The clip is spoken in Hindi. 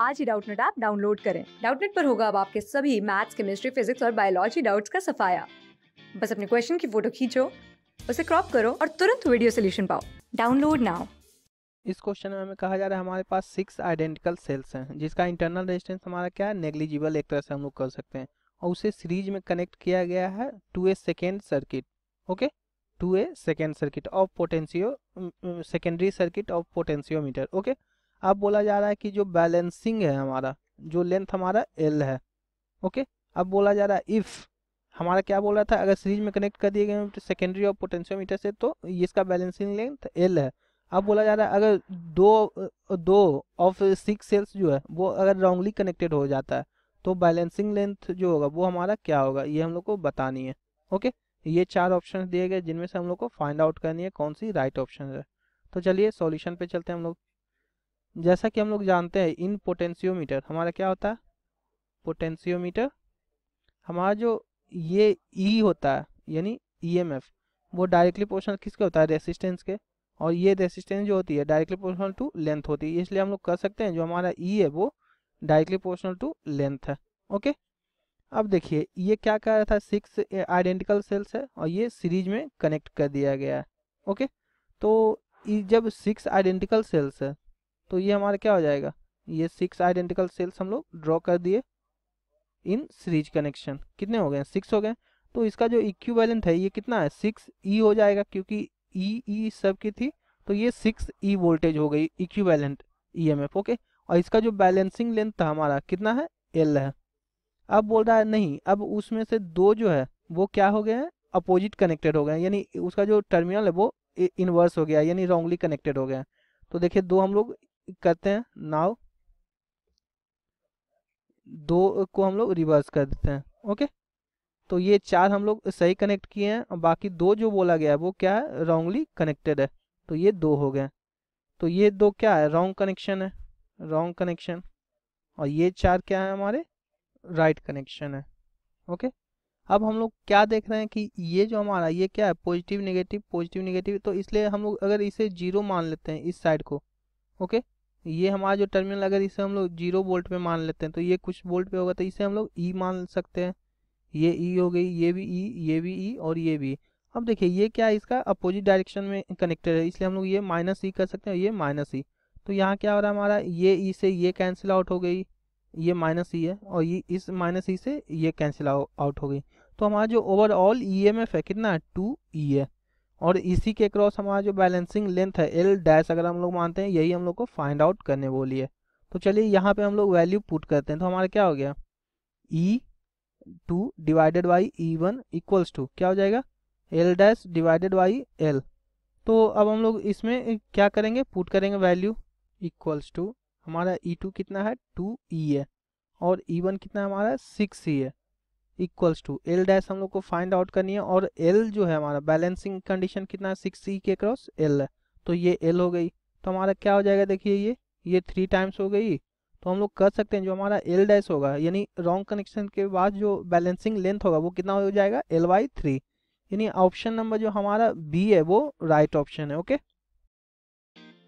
आज ही डाउटनेट ऐप डाउनलोड करें डाउटनेट पर होगा अब आपके सभी मैथ्स केमिस्ट्री फिजिक्स और बायोलॉजी डाउट्स का सफाया बस अपने क्वेश्चन की फोटो खींचो उसे क्रॉप करो और तुरंत वीडियो सोल्यूशन पाओ डाउनलोड नाउ इस क्वेश्चन में हमें कहा जा रहा है हमारे पास सिक्स आइडेंटिकल सेल्स हैं जिसका इंटरनल रेजिस्टेंस हमारा क्या है नेग्लिजिबल एक तरह से हम लोग कर सकते हैं और उसे सीरीज में कनेक्ट किया गया है to a second circuit okay to a second circuit of potentio secondary circuit of potentiometer okay अब बोला जा रहा है कि जो बैलेंसिंग है हमारा जो लेंथ हमारा एल है ओके अब बोला जा रहा है इफ़ हमारा क्या बोल रहा था अगर सीरीज में कनेक्ट कर दिए गए सेकेंडरी और पोटेंशियोमीटर से तो इसका बैलेंसिंग लेंथ एल है अब बोला जा रहा है अगर दो दो ऑफ सिक्स सेल्स जो है वो अगर रॉन्गली कनेक्टेड हो जाता है तो बैलेंसिंग लेंथ जो होगा वो हमारा क्या होगा ये हम लोग को बतानी है ओके ये चार ऑप्शन दिए गए जिनमें से हम लोग को फाइंड आउट करनी है कौन सी राइट right ऑप्शन है तो चलिए सॉल्यूशन पे चलते हैं हम लोग जैसा कि हम लोग जानते हैं इन पोटेंशियोमीटर हमारा क्या होता है पोटेंशियोमीटर हमारा जो ये ई e होता है यानी ईएमएफ e वो डायरेक्टली पोर्शनल किसके होता है रेसिस्टेंस के और ये रेसिस्टेंस जो होती है डायरेक्टली पोर्शनल टू लेंथ होती है इसलिए हम लोग कह सकते हैं जो हमारा ई e है वो डायरेक्टली पोर्शनल टू लेंथ है ओके अब देखिए ये क्या कह रहा था सिक्स आइडेंटिकल सेल्स है और ये सीरीज में कनेक्ट कर दिया गया है ओके तो जब सिक्स आइडेंटिकल सेल्स है तो ये हमारा क्या हो जाएगा ये सिक्स आइडेंटिकल सेल्स हम लोग ड्रॉ कर दिए इन सीरीज कनेक्शन कितने हो गए सिक्स हो गए तो इसका जो इक्विवेलेंट है ये कितना है सिक्स ई e हो जाएगा क्योंकि ई e, ई e सब की थी तो ये सिक्स ई वोल्टेज हो गई इक्विवेलेंट ईएमएफ ओके और इसका जो बैलेंसिंग लेंथ था हमारा कितना है एल है अब बोल रहा है नहीं अब उसमें से दो जो है वो क्या हो गए हैं अपोजिट कनेक्टेड हो गए यानी उसका जो टर्मिनल है वो इनवर्स हो गया यानी रॉन्गली कनेक्टेड हो गया तो देखिए दो हम लोग करते हैं नाव दो को हम लोग रिवर्स कर देते हैं ओके तो ये चार हम लोग सही कनेक्ट किए हैं और बाकी दो जो बोला गया है वो क्या है रॉन्गली कनेक्टेड है तो ये दो हो गए तो ये दो क्या है रॉन्ग कनेक्शन है रॉन्ग कनेक्शन और ये चार क्या है हमारे राइट कनेक्शन है ओके अब हम लोग क्या देख रहे हैं कि ये जो हमारा ये क्या है पॉजिटिव नेगेटिव पॉजिटिव नेगेटिव तो इसलिए हम लोग अगर इसे जीरो मान लेते हैं इस साइड को ओके ये हमारा जो टर्मिनल अगर इसे हम लोग जीरो वोल्ट पे मान लेते हैं तो ये कुछ वोल्ट पे होगा तो इसे हम लोग ई e मान सकते हैं ये ई e हो गई ये भी ई e, ये भी ई और ये भी अब देखिए ये क्या है इसका अपोजिट डायरेक्शन में कनेक्टेड है इसलिए हम लोग ये माइनस ई कर सकते हैं ये माइनस ई तो यहाँ क्या हो रहा है हमारा ये ई से ये कैंसिल आउट हो गई ये माइनस ई है और ये इस माइनस ई से ये कैंसिल आउट हो गई तो हमारा जो ओवरऑल ई एम एफ है कितना टू ई है और इसी के क्रॉस हमारा जो बैलेंसिंग लेंथ है एल डैश अगर हम लोग मानते हैं यही हम लोग को फाइंड आउट करने बोली है तो चलिए यहाँ पे हम लोग वैल्यू पुट करते हैं तो हमारा क्या हो गया E two divided by E one equals to क्या हो जाएगा L dash divided by L तो अब हम लोग इसमें क्या करेंगे पुट करेंगे वैल्यू इक्वल्स टू हमारा ई e टू कितना है टू ई e है और ई e वन कितना हमारा सिक्स ई है इक्वल्स टू एल डैश हम लोग को फाइंड आउट करनी है और एल जो है हमारा बैलेंसिंग कंडीशन कितना है सिक्स सी के क्रॉस एल तो ये एल हो गई तो हमारा क्या हो जाएगा देखिए ये ये थ्री टाइम्स हो गई तो हम लोग कर सकते हैं जो हमारा एल डैश होगा यानी रॉन्ग कनेक्शन के बाद जो बैलेंसिंग लेंथ होगा वो कितना हो जाएगा एल बाई थ्री यानी ऑप्शन नंबर जो हमारा बी है वो राइट right ऑप्शन है ओके